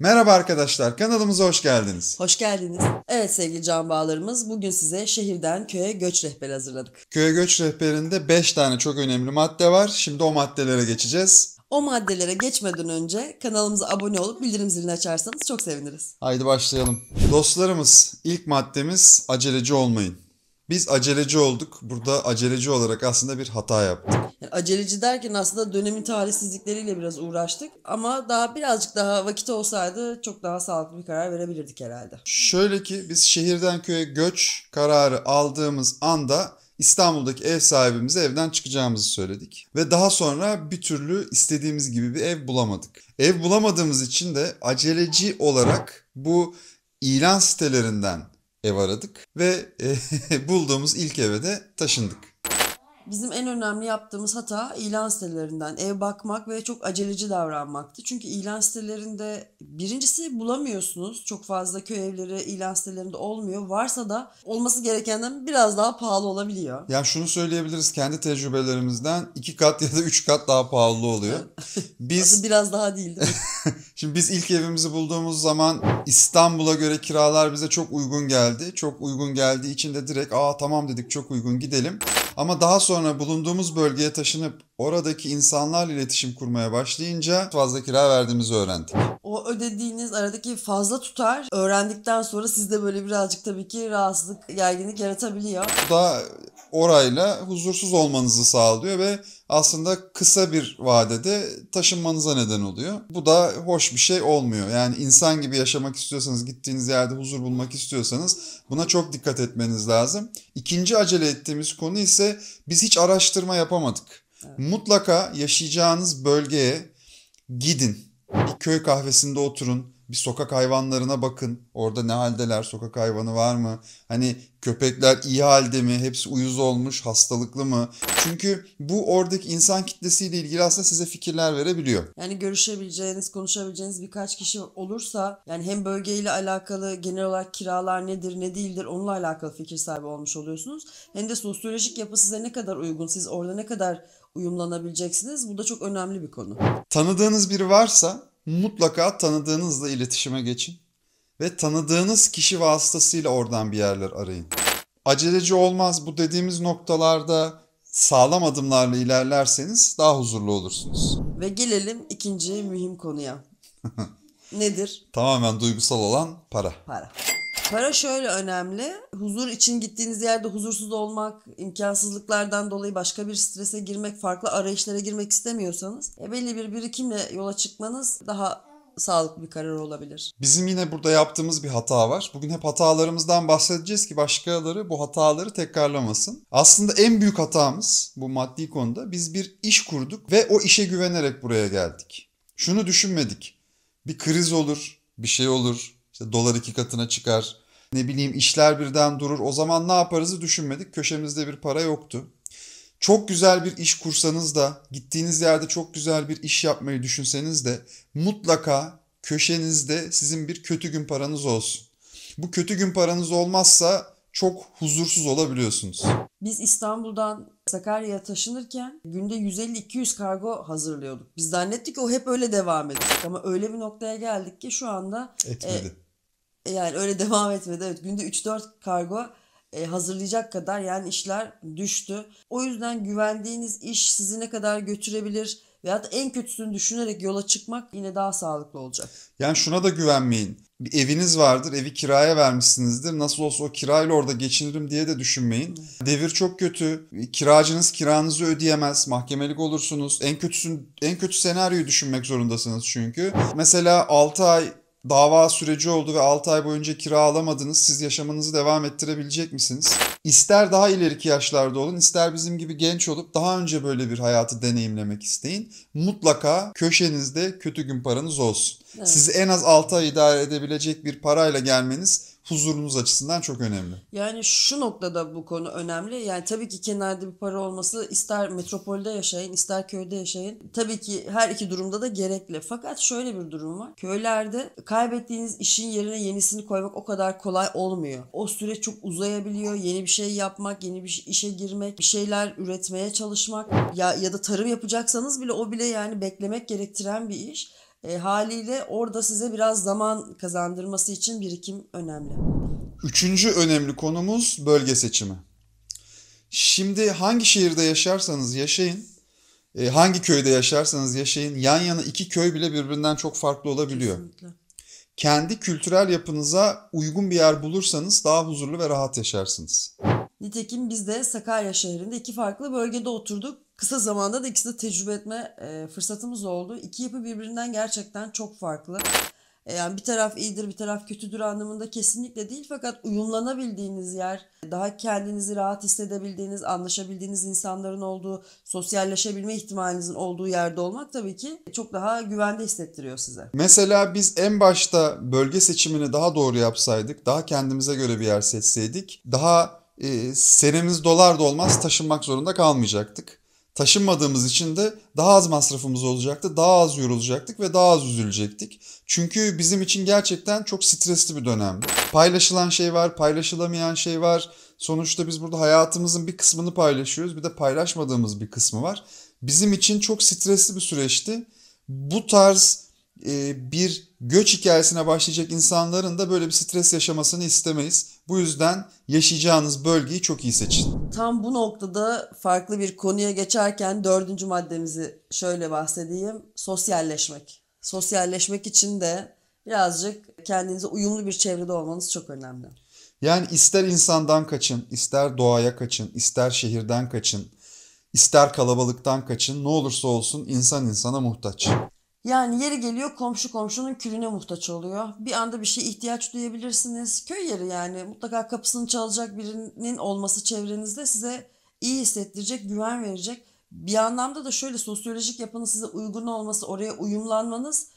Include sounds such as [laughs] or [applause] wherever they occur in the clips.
Merhaba arkadaşlar, kanalımıza hoş geldiniz. Hoş geldiniz. Evet sevgili can bağlarımız, bugün size şehirden köye göç rehberi hazırladık. Köye göç rehberinde 5 tane çok önemli madde var. Şimdi o maddelere geçeceğiz. O maddelere geçmeden önce kanalımıza abone olup bildirim zilini açarsanız çok seviniriz. Haydi başlayalım. Dostlarımız, ilk maddemiz aceleci olmayın. Biz aceleci olduk. Burada aceleci olarak aslında bir hata yaptık. Yani aceleci derken aslında dönemin talihsizlikleriyle biraz uğraştık ama daha birazcık daha vakit olsaydı çok daha sağlıklı bir karar verebilirdik herhalde. Şöyle ki biz şehirden köye göç kararı aldığımız anda İstanbul'daki ev sahibimize evden çıkacağımızı söyledik. Ve daha sonra bir türlü istediğimiz gibi bir ev bulamadık. Ev bulamadığımız için de aceleci olarak bu ilan sitelerinden ev aradık ve e, [laughs] bulduğumuz ilk eve de taşındık. Bizim en önemli yaptığımız hata ilan sitelerinden ev bakmak ve çok aceleci davranmaktı. Çünkü ilan sitelerinde birincisi bulamıyorsunuz. Çok fazla köy evleri ilan sitelerinde olmuyor. Varsa da olması gerekenden biraz daha pahalı olabiliyor. Ya şunu söyleyebiliriz kendi tecrübelerimizden iki kat ya da üç kat daha pahalı oluyor. [laughs] Biz biraz daha değildi. [laughs] Şimdi biz ilk evimizi bulduğumuz zaman İstanbul'a göre kiralar bize çok uygun geldi. Çok uygun geldiği için de direkt aa tamam dedik çok uygun gidelim. Ama daha sonra bulunduğumuz bölgeye taşınıp oradaki insanlarla iletişim kurmaya başlayınca fazla kira verdiğimizi öğrendik. O ödediğiniz aradaki fazla tutar öğrendikten sonra sizde böyle birazcık tabii ki rahatsızlık, gerginlik yaratabiliyor. Bu da orayla huzursuz olmanızı sağlıyor ve aslında kısa bir vadede taşınmanıza neden oluyor. Bu da hoş bir şey olmuyor. Yani insan gibi yaşamak istiyorsanız, gittiğiniz yerde huzur bulmak istiyorsanız buna çok dikkat etmeniz lazım. İkinci acele ettiğimiz konu ise biz hiç araştırma yapamadık. Evet. Mutlaka yaşayacağınız bölgeye gidin. Bir köy kahvesinde oturun bir sokak hayvanlarına bakın. Orada ne haldeler? Sokak hayvanı var mı? Hani köpekler iyi halde mi? Hepsi uyuz olmuş, hastalıklı mı? Çünkü bu oradaki insan kitlesiyle ilgili aslında size fikirler verebiliyor. Yani görüşebileceğiniz, konuşabileceğiniz birkaç kişi olursa yani hem bölgeyle alakalı genel olarak kiralar nedir, ne değildir onunla alakalı fikir sahibi olmuş oluyorsunuz. Hem de sosyolojik yapı size ne kadar uygun, siz orada ne kadar uyumlanabileceksiniz. Bu da çok önemli bir konu. Tanıdığınız biri varsa mutlaka tanıdığınızla iletişime geçin ve tanıdığınız kişi vasıtasıyla oradan bir yerler arayın. Aceleci olmaz bu dediğimiz noktalarda sağlam adımlarla ilerlerseniz daha huzurlu olursunuz. Ve gelelim ikinci mühim konuya. [laughs] Nedir? Tamamen duygusal olan para. Para. Para şöyle önemli. Huzur için gittiğiniz yerde huzursuz olmak, imkansızlıklardan dolayı başka bir strese girmek, farklı arayışlara girmek istemiyorsanız e belli bir birikimle yola çıkmanız daha sağlıklı bir karar olabilir. Bizim yine burada yaptığımız bir hata var. Bugün hep hatalarımızdan bahsedeceğiz ki başkaları bu hataları tekrarlamasın. Aslında en büyük hatamız bu maddi konuda biz bir iş kurduk ve o işe güvenerek buraya geldik. Şunu düşünmedik. Bir kriz olur, bir şey olur, işte dolar iki katına çıkar. Ne bileyim işler birden durur. O zaman ne yaparızı düşünmedik. Köşemizde bir para yoktu. Çok güzel bir iş kursanız da, gittiğiniz yerde çok güzel bir iş yapmayı düşünseniz de mutlaka köşenizde sizin bir kötü gün paranız olsun. Bu kötü gün paranız olmazsa çok huzursuz olabiliyorsunuz. Biz İstanbul'dan Sakarya'ya taşınırken günde 150-200 kargo hazırlıyorduk. Biz zannettik ki o hep öyle devam edecek ama öyle bir noktaya geldik ki şu anda e, etmedi. E, yani öyle [laughs] devam etmedi. Evet günde 3-4 kargo e, hazırlayacak kadar yani işler düştü. O yüzden güvendiğiniz iş sizi ne kadar götürebilir veyahut da en kötüsünü düşünerek yola çıkmak yine daha sağlıklı olacak. Yani şuna da güvenmeyin. Bir eviniz vardır, evi kiraya vermişsinizdir. Nasıl olsa o kirayla orada geçinirim diye de düşünmeyin. Evet. Devir çok kötü. Kiracınız kiranızı ödeyemez, mahkemelik olursunuz. En kötüsün en kötü senaryoyu düşünmek zorundasınız çünkü. Mesela 6 ay dava süreci oldu ve 6 ay boyunca kira alamadınız. Siz yaşamınızı devam ettirebilecek misiniz? İster daha ileriki yaşlarda olun, ister bizim gibi genç olup daha önce böyle bir hayatı deneyimlemek isteyin. Mutlaka köşenizde kötü gün paranız olsun. Evet. Sizi en az 6 ay idare edebilecek bir parayla gelmeniz huzurunuz açısından çok önemli. Yani şu noktada bu konu önemli. Yani tabii ki kenarda bir para olması ister metropolde yaşayın ister köyde yaşayın. Tabii ki her iki durumda da gerekli. Fakat şöyle bir durum var. Köylerde kaybettiğiniz işin yerine yenisini koymak o kadar kolay olmuyor. O süre çok uzayabiliyor. Yeni bir şey yapmak, yeni bir işe girmek, bir şeyler üretmeye çalışmak ya ya da tarım yapacaksanız bile o bile yani beklemek gerektiren bir iş. E, haliyle orada size biraz zaman kazandırması için birikim önemli. Üçüncü önemli konumuz bölge seçimi. Şimdi hangi şehirde yaşarsanız yaşayın, e, hangi köyde yaşarsanız yaşayın, yan yana iki köy bile birbirinden çok farklı olabiliyor. Kesinlikle. Kendi kültürel yapınıza uygun bir yer bulursanız daha huzurlu ve rahat yaşarsınız. Nitekim biz de Sakarya şehrinde iki farklı bölgede oturduk. Kısa zamanda da ikisini tecrübe etme e, fırsatımız oldu. İki yapı birbirinden gerçekten çok farklı. E, yani bir taraf iyidir bir taraf kötüdür anlamında kesinlikle değil. Fakat uyumlanabildiğiniz yer, daha kendinizi rahat hissedebildiğiniz, anlaşabildiğiniz insanların olduğu, sosyalleşebilme ihtimalinizin olduğu yerde olmak tabii ki çok daha güvende hissettiriyor size. Mesela biz en başta bölge seçimini daha doğru yapsaydık, daha kendimize göre bir yer seçseydik, daha e, senemiz dolar da olmaz taşınmak zorunda kalmayacaktık. Taşınmadığımız için de daha az masrafımız olacaktı, daha az yorulacaktık ve daha az üzülecektik. Çünkü bizim için gerçekten çok stresli bir dönemdi. Paylaşılan şey var, paylaşılamayan şey var. Sonuçta biz burada hayatımızın bir kısmını paylaşıyoruz, bir de paylaşmadığımız bir kısmı var. Bizim için çok stresli bir süreçti. Bu tarz e, bir göç hikayesine başlayacak insanların da böyle bir stres yaşamasını istemeyiz. Bu yüzden yaşayacağınız bölgeyi çok iyi seçin. Tam bu noktada farklı bir konuya geçerken dördüncü maddemizi şöyle bahsedeyim. Sosyalleşmek. Sosyalleşmek için de birazcık kendinize uyumlu bir çevrede olmanız çok önemli. Yani ister insandan kaçın, ister doğaya kaçın, ister şehirden kaçın, ister kalabalıktan kaçın. Ne olursa olsun insan insana muhtaç. Yani yeri geliyor komşu komşunun külüne muhtaç oluyor. Bir anda bir şey ihtiyaç duyabilirsiniz. Köy yeri yani mutlaka kapısını çalacak birinin olması çevrenizde size iyi hissettirecek, güven verecek. Bir anlamda da şöyle sosyolojik yapının size uygun olması, oraya uyumlanmanız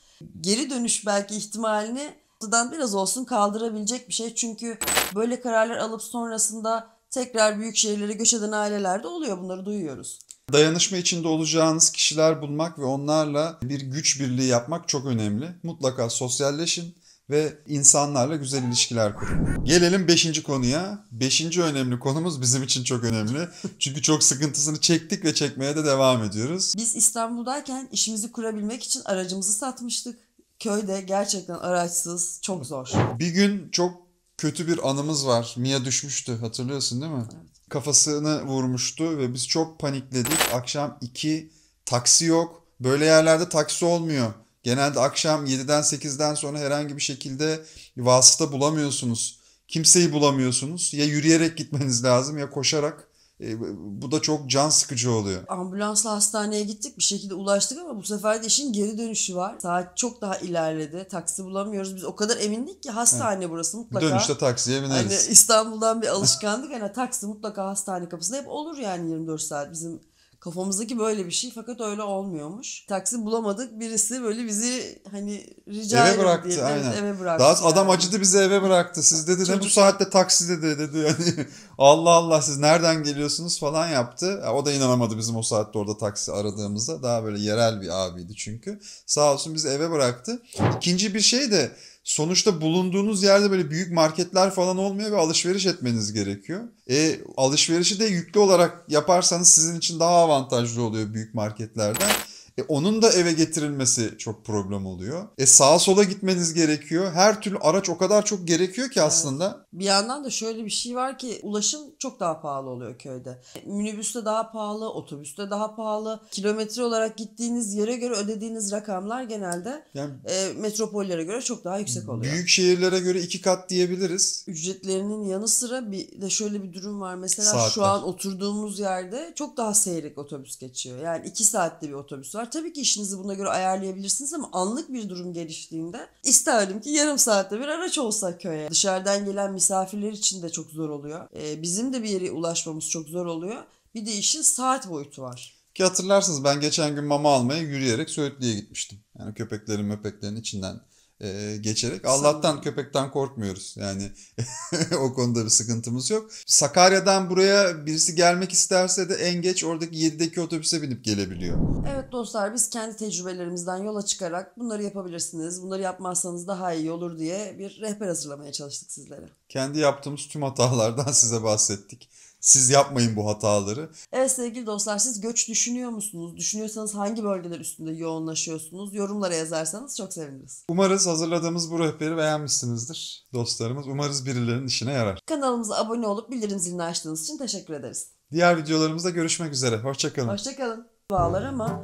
geri dönüş belki ihtimalini ortadan biraz olsun kaldırabilecek bir şey. Çünkü böyle kararlar alıp sonrasında tekrar büyük şehirlere göç eden ailelerde oluyor bunları duyuyoruz. Dayanışma içinde olacağınız kişiler bulmak ve onlarla bir güç birliği yapmak çok önemli. Mutlaka sosyalleşin ve insanlarla güzel ilişkiler kurun. Gelelim 5. konuya. 5. önemli konumuz bizim için çok önemli. Çünkü çok sıkıntısını çektik ve çekmeye de devam ediyoruz. Biz İstanbul'dayken işimizi kurabilmek için aracımızı satmıştık. Köyde gerçekten araçsız çok zor. Bir gün çok kötü bir anımız var. Mia düşmüştü hatırlıyorsun değil mi? Evet kafasını vurmuştu ve biz çok panikledik. Akşam 2 taksi yok. Böyle yerlerde taksi olmuyor. Genelde akşam 7'den 8'den sonra herhangi bir şekilde vasıta bulamıyorsunuz. Kimseyi bulamıyorsunuz. Ya yürüyerek gitmeniz lazım ya koşarak. Ee, bu da çok can sıkıcı oluyor. Ambulansla hastaneye gittik bir şekilde ulaştık ama bu sefer de işin geri dönüşü var. Saat çok daha ilerledi. Taksi bulamıyoruz. Biz o kadar emindik ki hastane evet. burası mutlaka. Dönüşte taksiye hani bineriz. Hani İstanbul'dan bir alışkanlık. hani taksi mutlaka hastane kapısında hep olur yani 24 saat bizim Kafamızdaki böyle bir şey fakat öyle olmuyormuş. Taksi bulamadık. Birisi böyle bizi hani rica eve bıraktı, diye aynen. eve bıraktı. Daha yani. adam acıdı bizi eve bıraktı. Siz dedi Çocuk... ne bu saatte taksi dedi dedi yani [laughs] Allah Allah siz nereden geliyorsunuz falan yaptı. O da inanamadı bizim o saatte orada taksi aradığımızda. Daha böyle yerel bir abiydi çünkü. Sağ olsun bizi eve bıraktı. İkinci bir şey de sonuçta bulunduğunuz yerde böyle büyük marketler falan olmuyor ve alışveriş etmeniz gerekiyor. E, alışverişi de yüklü olarak yaparsanız sizin için daha avantajlı oluyor büyük marketlerden. E onun da eve getirilmesi çok problem oluyor. E sağa sola gitmeniz gerekiyor. Her türlü araç o kadar çok gerekiyor ki aslında. Evet. Bir yandan da şöyle bir şey var ki ulaşım çok daha pahalı oluyor köyde. E, minibüste daha pahalı, otobüste daha pahalı. Kilometre olarak gittiğiniz yere göre ödediğiniz rakamlar genelde yani, e, metropollere göre çok daha yüksek oluyor. Büyük şehirlere göre iki kat diyebiliriz. Ücretlerinin yanı sıra bir de şöyle bir durum var. Mesela Saatler. şu an oturduğumuz yerde çok daha seyrek otobüs geçiyor. Yani iki saatte bir otobüs var var. Tabii ki işinizi buna göre ayarlayabilirsiniz ama anlık bir durum geliştiğinde isterdim ki yarım saatte bir araç olsa köye. Dışarıdan gelen misafirler için de çok zor oluyor. Ee, bizim de bir yere ulaşmamız çok zor oluyor. Bir de işin saat boyutu var. Ki hatırlarsınız ben geçen gün mama almaya yürüyerek Söğütlü'ye gitmiştim. Yani köpeklerin möpeklerin içinden e, geçerek. Allah'tan köpekten korkmuyoruz. Yani [laughs] o konuda bir sıkıntımız yok. Sakarya'dan buraya birisi gelmek isterse de en geç oradaki 7'deki otobüse binip gelebiliyor. Evet dostlar biz kendi tecrübelerimizden yola çıkarak bunları yapabilirsiniz. Bunları yapmazsanız daha iyi olur diye bir rehber hazırlamaya çalıştık sizlere. Kendi yaptığımız tüm hatalardan [laughs] size bahsettik. Siz yapmayın bu hataları. Evet sevgili dostlar siz göç düşünüyor musunuz? Düşünüyorsanız hangi bölgeler üstünde yoğunlaşıyorsunuz? Yorumlara yazarsanız çok seviniriz. Umarız hazırladığımız bu rehberi beğenmişsinizdir dostlarımız. Umarız birilerinin işine yarar. Kanalımıza abone olup bildirim zilini açtığınız için teşekkür ederiz. Diğer videolarımızda görüşmek üzere. Hoşçakalın. Hoşçakalın. Bağlar ama...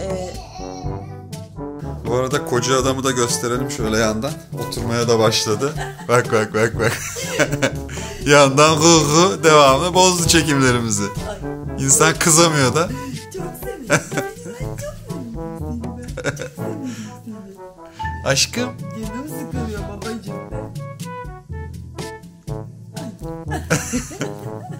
E, bu arada koca adamı da gösterelim şöyle yandan. Oturmaya da başladı. Bak bak bak bak. [laughs] yandan hu hu devamı bozdu çekimlerimizi. İnsan kızamıyor da. Çok seviyorum. [laughs] Aşkım. Canım sıkılıyor babacığım. [laughs]